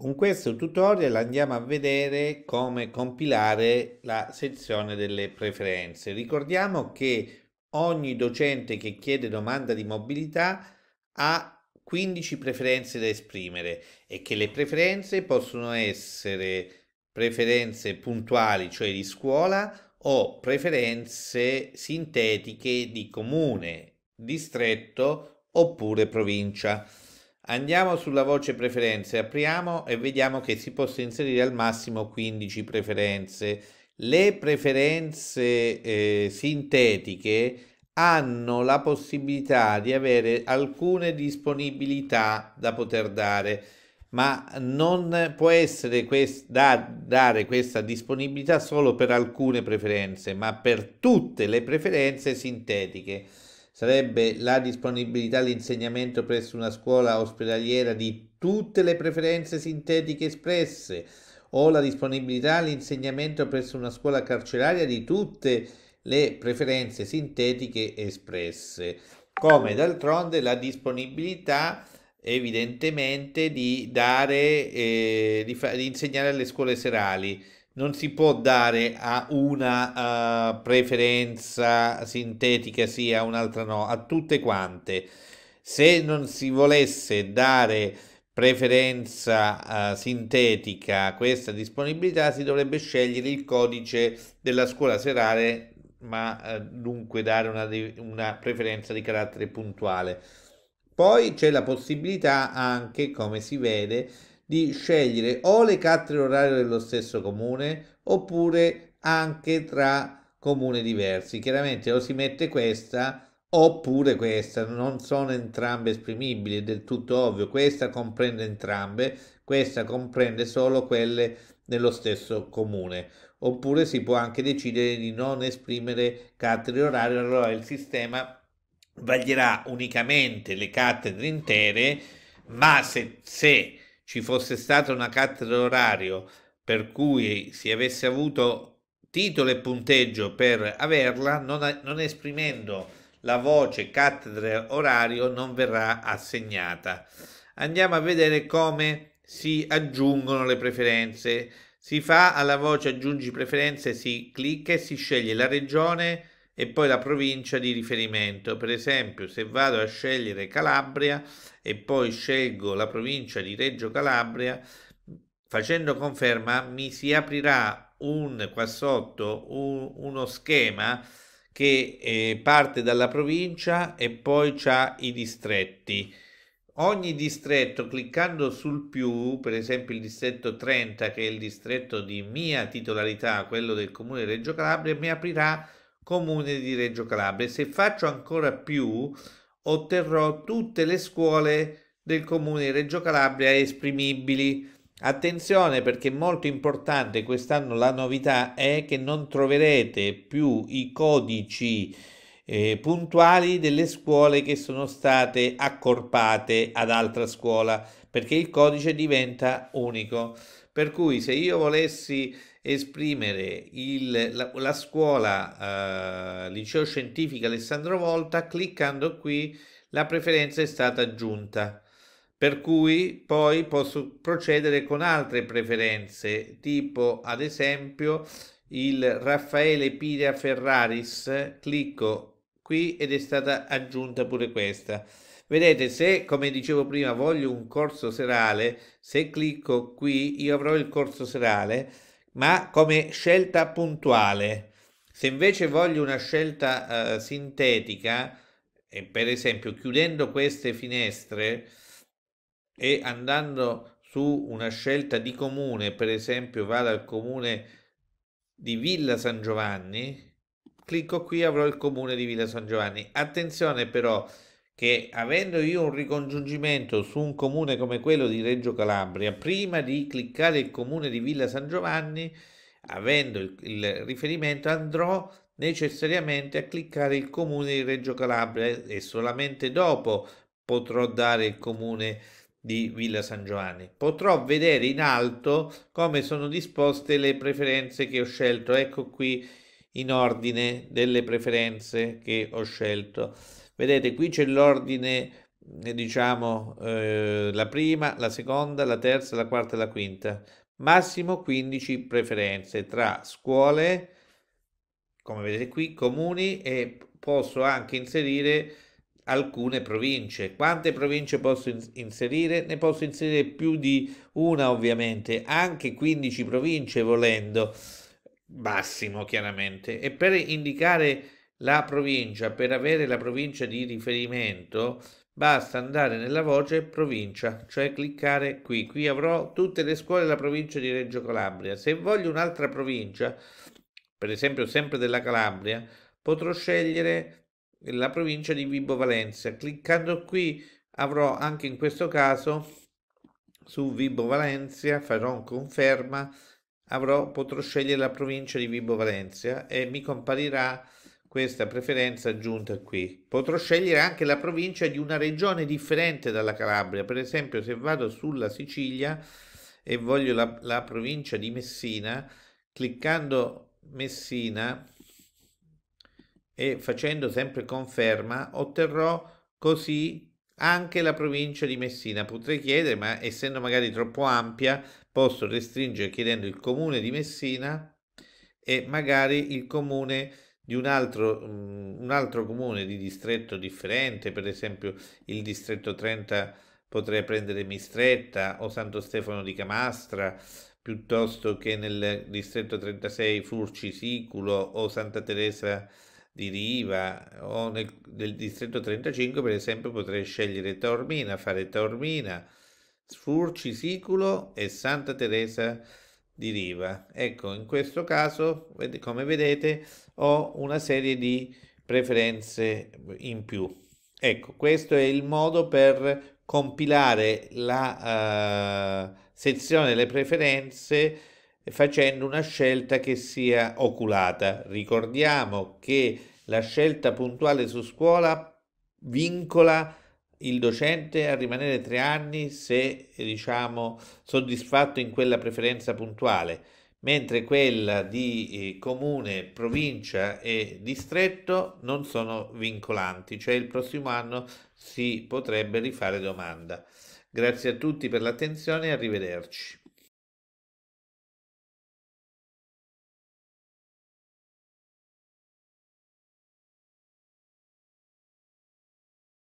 Con questo tutorial andiamo a vedere come compilare la sezione delle preferenze. Ricordiamo che ogni docente che chiede domanda di mobilità ha 15 preferenze da esprimere e che le preferenze possono essere preferenze puntuali, cioè di scuola, o preferenze sintetiche di comune, distretto oppure provincia. Andiamo sulla voce preferenze, apriamo e vediamo che si possa inserire al massimo 15 preferenze. Le preferenze eh, sintetiche hanno la possibilità di avere alcune disponibilità da poter dare, ma non può essere quest- da dare questa disponibilità solo per alcune preferenze, ma per tutte le preferenze sintetiche sarebbe la disponibilità all'insegnamento presso una scuola ospedaliera di tutte le preferenze sintetiche espresse o la disponibilità all'insegnamento presso una scuola carceraria di tutte le preferenze sintetiche espresse, come d'altronde la disponibilità evidentemente di, dare, eh, di, fa- di insegnare alle scuole serali non si può dare a una uh, preferenza sintetica sì, a un'altra no, a tutte quante. Se non si volesse dare preferenza uh, sintetica a questa disponibilità, si dovrebbe scegliere il codice della scuola serale, ma uh, dunque dare una, una preferenza di carattere puntuale. Poi c'è la possibilità anche, come si vede, di scegliere o le cattedre orarie dello stesso comune oppure anche tra comuni diversi. Chiaramente o si mette questa oppure questa, non sono entrambe esprimibili, è del tutto ovvio, questa comprende entrambe, questa comprende solo quelle nello stesso comune. Oppure si può anche decidere di non esprimere cattedre orarie, allora il sistema vaglierà unicamente le cattedre intere, ma se, se ci fosse stata una cattedra orario per cui si avesse avuto titolo e punteggio per averla, non, non esprimendo la voce cattedra orario non verrà assegnata. Andiamo a vedere come si aggiungono le preferenze. Si fa alla voce aggiungi preferenze, si clicca e si sceglie la regione e poi la provincia di riferimento. Per esempio, se vado a scegliere Calabria e poi scelgo la provincia di Reggio Calabria, facendo conferma mi si aprirà un qua sotto un, uno schema che eh, parte dalla provincia e poi c'ha i distretti. Ogni distretto, cliccando sul più, per esempio il distretto 30, che è il distretto di mia titolarità, quello del comune di Reggio Calabria, mi aprirà comune di Reggio Calabria. Se faccio ancora più, otterrò tutte le scuole del comune di Reggio Calabria esprimibili. Attenzione perché è molto importante quest'anno la novità è che non troverete più i codici eh, puntuali delle scuole che sono state accorpate ad altra scuola perché il codice diventa unico. Per cui se io volessi esprimere il, la, la, scuola eh, liceo scientifico Alessandro Volta, cliccando qui la preferenza è stata aggiunta. Per cui poi posso procedere con altre preferenze, tipo ad esempio il Raffaele Piria Ferraris, clicco qui ed è stata aggiunta pure questa. Vedete, se come dicevo prima voglio un corso serale, se clicco qui io avrò il corso serale, ma come scelta puntuale. Se invece voglio una scelta eh, sintetica, e per esempio chiudendo queste finestre e andando su una scelta di comune, per esempio vado al comune di Villa San Giovanni, clicco qui avrò il comune di Villa San Giovanni. Attenzione però, che avendo io un ricongiungimento su un comune come quello di Reggio Calabria, prima di cliccare il comune di Villa San Giovanni, avendo il, il riferimento andrò necessariamente a cliccare il comune di Reggio Calabria e solamente dopo potrò dare il comune di Villa San Giovanni. Potrò vedere in alto come sono disposte le preferenze che ho scelto. Ecco qui in ordine delle preferenze che ho scelto. Vedete, qui c'è l'ordine eh, diciamo eh, la prima, la seconda, la terza, la quarta e la quinta. Massimo 15 preferenze tra scuole, come vedete qui, comuni e posso anche inserire alcune province. Quante province posso inserire? Ne posso inserire più di una ovviamente, anche 15 province volendo, massimo chiaramente. E per indicare la provincia, per avere la provincia di riferimento basta andare nella voce provincia, cioè cliccare qui. Qui avrò tutte le scuole della provincia di Reggio Calabria. Se voglio un'altra provincia, per esempio sempre della Calabria, potrò scegliere la provincia di Vibo Valencia. Cliccando qui avrò anche in questo caso su Vibo Valencia, farò conferma, avrò, potrò scegliere la provincia di Vibo Valencia e mi comparirà questa preferenza aggiunta qui. Potrò scegliere anche la provincia di una regione differente dalla Calabria, per esempio se vado sulla Sicilia e voglio la, la provincia di Messina, cliccando Messina e facendo sempre conferma, otterrò così anche la provincia di Messina. Potrei chiedere, ma essendo magari troppo ampia, posso restringere chiedendo il comune di Messina e magari il comune di di un altro, mm, un altro comune di distretto differente, per esempio il distretto 30 potrei prendere Mistretta o Santo Stefano di Camastra, piuttosto che nel distretto 36 Furci Siculo o Santa Teresa di Riva o nel, nel distretto 35 per esempio potrei scegliere Taormina, fare Taormina, Furci Siculo e Santa Teresa di Riva di riva. Ecco, in questo caso, come vedete, ho una serie di preferenze in più. Ecco, questo è il modo per compilare la uh, sezione delle preferenze facendo una scelta che sia oculata. Ricordiamo che la scelta puntuale su scuola vincola il docente a rimanere tre anni se diciamo soddisfatto in quella preferenza puntuale, mentre quella di eh, comune, provincia e distretto non sono vincolanti, cioè il prossimo anno si potrebbe rifare domanda. Grazie a tutti per l'attenzione e arrivederci.